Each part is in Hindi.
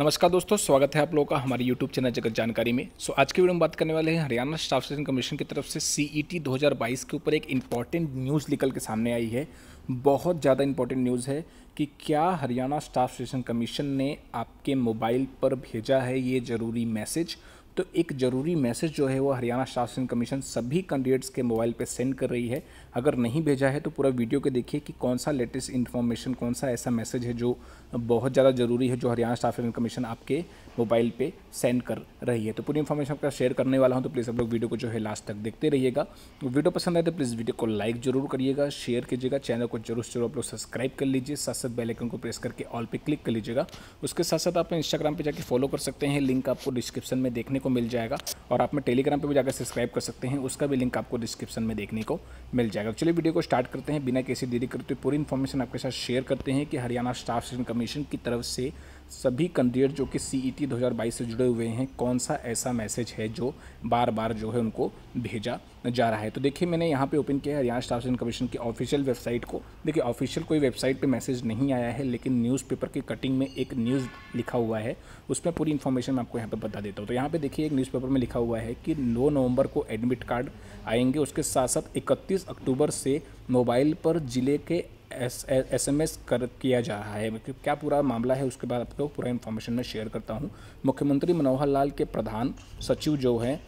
नमस्कार दोस्तों स्वागत है आप लोगों का हमारे YouTube चैनल जगत जानकारी में सो so, आज के वीडियो में बात करने वाले हैं हरियाणा स्टाफ सिलेक्शन कमीशन की तरफ से e हज़ार 2022 के ऊपर एक इम्पॉर्टेंट न्यूज़ निकल के सामने आई है बहुत ज़्यादा इम्पॉर्टेंट न्यूज़ है कि क्या हरियाणा स्टाफ सिलेक्शन कमीशन ने आपके मोबाइल पर भेजा है ये ज़रूरी मैसेज तो एक ज़रूरी मैसेज जो है वो हरियाणा शासन कमीशन सभी कैंडिडेट्स के मोबाइल पे सेंड कर रही है अगर नहीं भेजा है तो पूरा वीडियो के देखिए कि कौन सा लेटेस्ट इन्फॉर्मेशन कौन सा ऐसा मैसेज है जो बहुत ज़्यादा ज़रूरी है जो हरियाणा शासन कमीशन आपके मोबाइल पर सेंड कर रही है तो पूरी इन्फॉर्मेशन आपका शेयर करने वाला हूँ तो प्लीज़ आप लोग वीडियो को जो है लास्ट तक देखते रहिएगा वीडियो पसंद आए तो प्लीज़ वीडियो को लाइक जरूर करिएगा शेयर कीजिएगा चैनल को जरूर जरूर आप लोग सब्सक्राइब कर लीजिए साथ साथ बेलाइकन को प्रेस करके ऑल पर क्लिक कर लीजिएगा उसके साथ साथ आप इंस्टाग्राम पर जाकर फॉलो कर सकते हैं लिंक आपको डिस्क्रिप्शन में देखने को मिल जाएगा और आप में टेलीग्राम पर भी जाकर सब्सक्राइब कर सकते हैं उसका भी लिंक आपको डिस्क्रिप्शन में देखने को मिल जाएगा चलिए वीडियो को स्टार्ट करते हैं बिना किसी देरी करते पूरी इन्फॉर्मेशन आपके साथ शेयर करते हैं कि हरियाणा स्टाफ सिलेक्शन कमीशन की तरफ से सभी कैंडिडेट जो कि सी ई टी दो हज़ार बाईस से जुड़े हुए हैं कौन सा ऐसा मैसेज है जो बार बार जो है उनको भेजा जा रहा है तो देखिए मैंने यहाँ पे ओपन किया है हरियाणा स्टाफ सिलेक्शन कमीशन की ऑफिशियल वेबसाइट को देखिए ऑफिशियल कोई वेबसाइट पे मैसेज नहीं आया है लेकिन न्यूज़पेपर की कटिंग में एक न्यूज़ लिखा हुआ है उसमें पूरी इन्फॉर्मेशन मैं आपको यहाँ पर बता देता हूँ तो यहाँ पर देखिए एक न्यूज़पेपर में लिखा हुआ है कि नौ नवंबर को एडमिट कार्ड आएंगे उसके साथ साथ इकतीस अक्टूबर से मोबाइल पर ज़िले के एस एस एम एस कर किया जा रहा है मतलब क्या पूरा मामला है उसके बाद आपको पूरा इन्फॉर्मेशन मैं शेयर करता हूँ मुख्यमंत्री मनोहर लाल के प्रधान सचिव जो हैं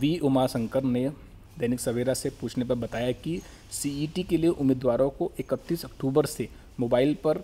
वी उमाशंकर ने दैनिक सवेरा से पूछने पर बताया कि सीईटी e के लिए उम्मीदवारों को 31 अक्टूबर से मोबाइल पर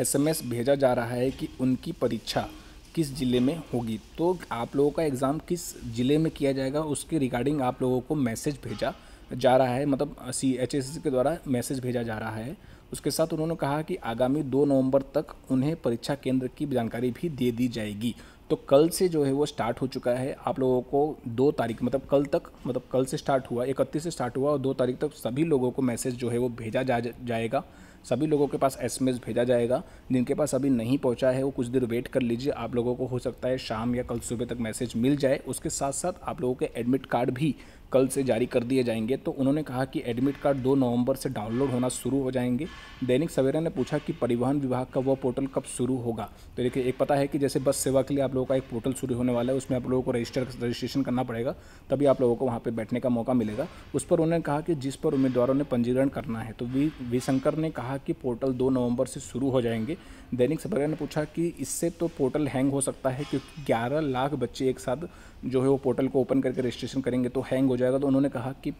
एसएमएस भेजा जा रहा है कि उनकी परीक्षा किस ज़िले में होगी तो आप लोगों का एग्ज़ाम किस ज़िले में किया जाएगा उसके रिगार्डिंग आप लोगों को मैसेज भेजा जा रहा है मतलब सी एच एस के द्वारा मैसेज भेजा जा रहा है उसके साथ उन्होंने कहा कि आगामी दो नवंबर तक उन्हें परीक्षा केंद्र की जानकारी भी दे दी जाएगी तो कल से जो है वो स्टार्ट हो चुका है आप लोगों को दो तारीख मतलब कल तक मतलब कल से स्टार्ट हुआ इकतीस से स्टार्ट हुआ और दो तारीख तक सभी लोगों को मैसेज जो है वो भेजा जा जाएगा सभी लोगों के पास एस भेजा जाएगा जिनके पास अभी नहीं पहुँचा है वो कुछ देर वेट कर लीजिए आप लोगों को हो सकता है शाम या कल सुबह तक मैसेज मिल जाए उसके साथ साथ आप लोगों के एडमिट कार्ड भी कल से जारी कर दिए जाएंगे तो उन्होंने कहा कि एडमिट कार्ड दो नवंबर से डाउनलोड होना शुरू हो जाएंगे दैनिक सवेरा ने पूछा कि परिवहन विभाग का वह पोर्टल कब शुरू होगा तो देखिए एक पता है कि जैसे बस सेवा के लिए आप लोगों का एक पोर्टल शुरू होने वाला है उसमें आप लोगों को रजिस्टर रजिस्ट्रेशन करना पड़ेगा तभी आप लोगों को वहाँ पर बैठने का मौका मिलेगा उस पर उन्होंने कहा कि जिस पर उम्मीदवारों ने पंजीकरण करना है तो वी वी शंकर ने कहा कि पोर्टल दो नवंबर से शुरू हो जाएंगे दैनिक सबरिया ने पूछा कि इससे तो पोर्टल हैंग हो सकता है क्योंकि ग्यारह लाख बच्चे एक साथ जो है वो पोर्टल को ओपन करके रजिस्ट्रेशन करेंगे तो हैंग हो जाएगा तो उन्होंने कहा कि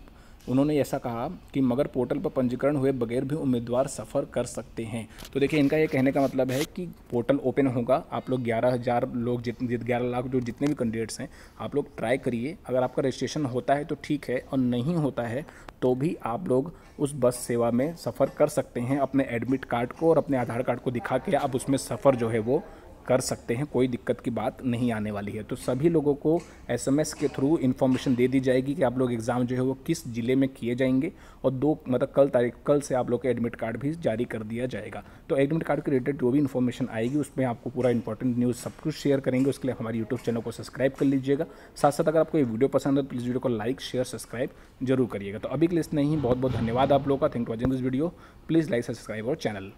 उन्होंने ऐसा कहा कि मगर पोर्टल पर पंजीकरण हुए बगैर भी उम्मीदवार सफ़र कर सकते हैं तो देखिए इनका ये कहने का मतलब है कि पोर्टल ओपन होगा आप लोग ग्यारह हज़ार लोग जितने ग्यारह लाख जो जितने भी कैंडिडेट्स हैं आप लोग ट्राई करिए अगर आपका रजिस्ट्रेशन होता है तो ठीक है और नहीं होता है तो भी आप लोग उस बस सेवा में सफ़र कर सकते हैं अपने एडमिट कार्ड को और अपने आधार कार्ड को दिखा के आप उसमें सफ़र जो है वो कर सकते हैं कोई दिक्कत की बात नहीं आने वाली है तो सभी लोगों को एसएमएस के थ्रू इन्फॉर्मेशन दे दी जाएगी कि आप लोग एग्ज़ाम जो है वो किस ज़िले में किए जाएंगे और दो मतलब कल तारीख कल से आप लोग का एडमिट कार्ड भी जारी कर दिया जाएगा तो एडमिट कार्ड के रिलेटेड जो भी इन्फॉर्मेशन आएगी उसमें आपको पूरा इंपॉर्टेंट न्यूज़ सब कुछ शेयर करेंगे उसके लिए हमारे यूट्यूब चैनल को सब्सक्राइब कर लीजिएगा साथ साथ अगर आपको ये वीडियो पसंद है तो प्लीज़ वीडियो को लाइक शेयर सब्सक्राइब जरूर करिएगा तो अभी के लिए इतना ही बहुत बहुत धन्यवाद आप लोगों का thank you watching this video please like subscribe और चैनल